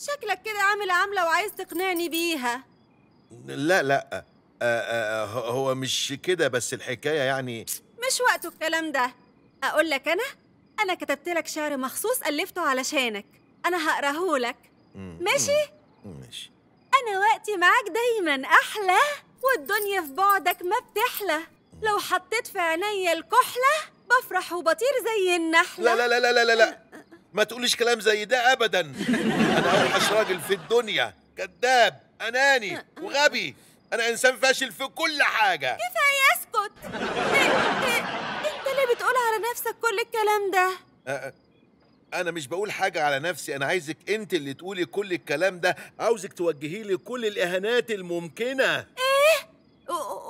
شكلك كده عامل عاملة وعايز تقنعني بيها لا لا آه، آه، آه، هو مش كده بس الحكاية يعني مش وقته الكلام ده أقول لك أنا أنا كتبت لك شعر مخصوص ألفته علشانك أنا هقراه لك ماشي؟ ماشي أنا وقتي معاك دايما أحلى والدنيا في بعدك ما بتحلى لو حطيت في عينيا الكحلة بفرح وبطير زي النحلة لا لا لا لا لا, لا. ما تقوليش كلام زي ده ابدا انا اوحش راجل في الدنيا كذاب اناني وغبي انا انسان فاشل في كل حاجه كفايه اسكت انت ليه بتقول على نفسك كل الكلام ده أه، أه. انا مش بقول حاجه على نفسي انا عايزك انت اللي تقولي كل الكلام ده عاوزك توجهي لي كل الاهانات الممكنه ايه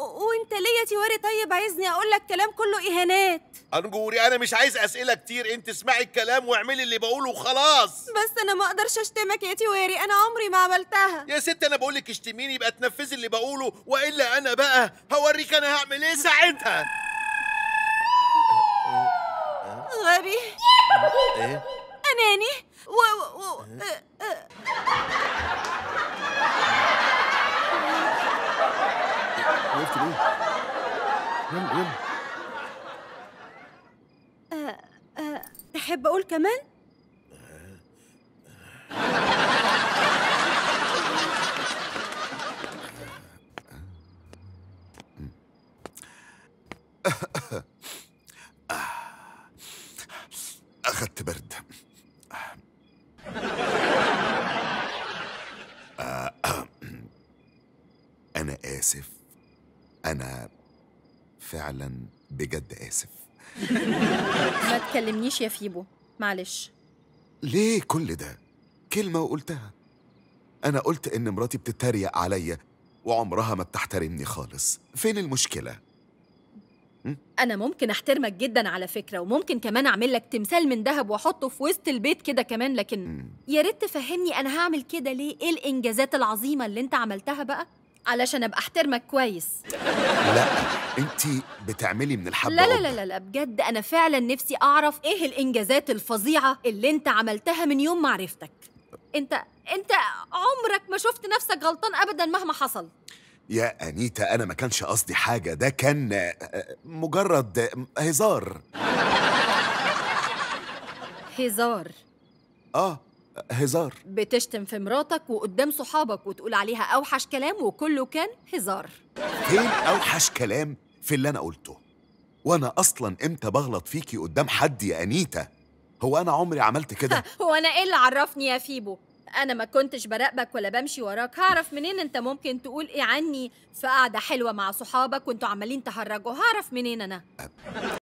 وانت ليه يا طيب عايزني اقول لك كلام كله اهانات انجوري انا مش عايز اسئله كتير انت اسمعي الكلام واعملي اللي بقوله وخلاص بس انا ما اقدرش اشتمك يا تيواري انا عمري ما عملتها يا ست انا بقول لك اشتميني يبقى تنفذي اللي بقوله والا انا بقى هوريك انا هعمل ايه ساعتها غبي ايه اناني و, و... وقفت ليه؟ يلا يلا أه، تحب أقول كمان؟ أخذت برد أنا آسف أنا فعلا بجد آسف ما تكلمنيش يا فيبو معلش ليه كل ده؟ كلمة وقلتها أنا قلت إن مراتي بتتريق عليا وعمرها ما بتحترمني خالص فين المشكلة؟ أنا ممكن أحترمك جدا على فكرة وممكن كمان أعمل لك تمثال من ذهب وأحطه في وسط البيت كده كمان لكن يا ريت تفهمني أنا هعمل كده ليه؟ إيه الإنجازات العظيمة اللي أنت عملتها بقى علشان ابقى احترمك كويس لا انت بتعملي من الحبه لا لا لا لا بجد انا فعلا نفسي اعرف ايه الانجازات الفظيعه اللي انت عملتها من يوم ما عرفتك انت انت عمرك ما شفت نفسك غلطان ابدا مهما حصل يا انيتا انا ما كانش قصدي حاجه ده كان آه، مجرد هزار هزار اه هزار بتشتم في مراتك وقدام صحابك وتقول عليها اوحش كلام وكله كان هزار فين اوحش كلام في اللي انا قلته وانا اصلا امتى بغلط فيكي قدام حد يا انيتا هو انا عمري عملت كده هو انا ايه اللي عرفني يا فيبو انا ما كنتش براقبك ولا بمشي وراك هعرف منين انت ممكن تقول ايه عني في قعده حلوه مع صحابك وانتوا عمالين تهرجوا هعرف منين انا